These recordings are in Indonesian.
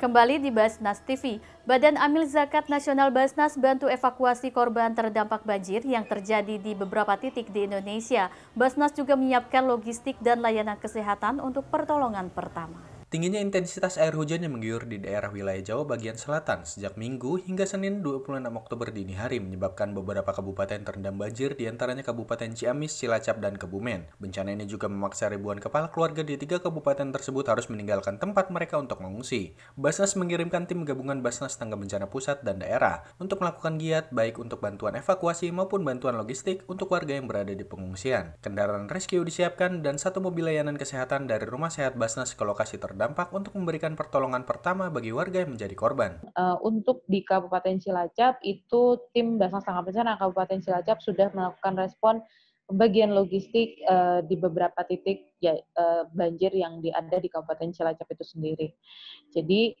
Kembali di Basnas TV, Badan Amil Zakat Nasional Basnas bantu evakuasi korban terdampak banjir yang terjadi di beberapa titik di Indonesia. Basnas juga menyiapkan logistik dan layanan kesehatan untuk pertolongan pertama. Tingginya intensitas air hujan yang menggiur di daerah wilayah Jawa bagian selatan sejak Minggu hingga Senin 26 Oktober dini hari menyebabkan beberapa kabupaten terendam banjir diantaranya Kabupaten Ciamis, Cilacap, dan Kebumen. Bencana ini juga memaksa ribuan kepala keluarga di tiga kabupaten tersebut harus meninggalkan tempat mereka untuk mengungsi. Basnas mengirimkan tim gabungan Basnas Tangga Bencana Pusat dan daerah untuk melakukan giat baik untuk bantuan evakuasi maupun bantuan logistik untuk warga yang berada di pengungsian. Kendaraan rescue disiapkan dan satu mobil layanan kesehatan dari rumah sehat Basnas ke lokasi terdekat terdampak untuk memberikan pertolongan pertama bagi warga yang menjadi korban. Eh, untuk di Kabupaten Cilacap itu tim Basnas Tanggap Bencana Kabupaten Cilacap sudah melakukan respon pembagian logistik eh, di beberapa titik ya, eh, banjir yang ada di Kabupaten Cilacap itu sendiri. Jadi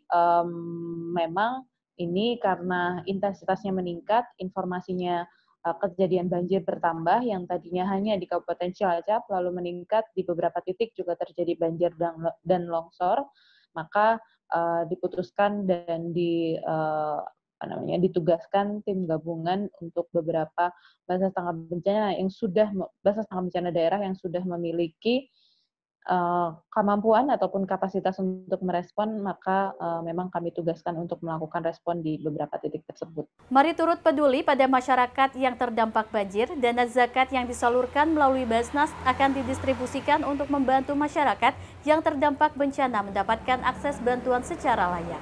memang ini karena intensitasnya meningkat, informasinya Eh, kejadian banjir bertambah yang tadinya hanya di Kabupaten Cilacap lalu meningkat di beberapa titik juga terjadi banjir dan longsor maka uh, diputuskan dan di uh, apa namanya ditugaskan tim gabungan untuk beberapa basis tanggap bencana yang sudah basis tanggap bencana daerah yang sudah memiliki Eh, kemampuan ataupun kapasitas untuk merespon, maka eh, memang kami tugaskan untuk melakukan respon di beberapa titik tersebut. Mari turut peduli pada masyarakat yang terdampak banjir. Dana zakat yang disalurkan melalui Basnas akan didistribusikan untuk membantu masyarakat yang terdampak bencana mendapatkan akses bantuan secara layak.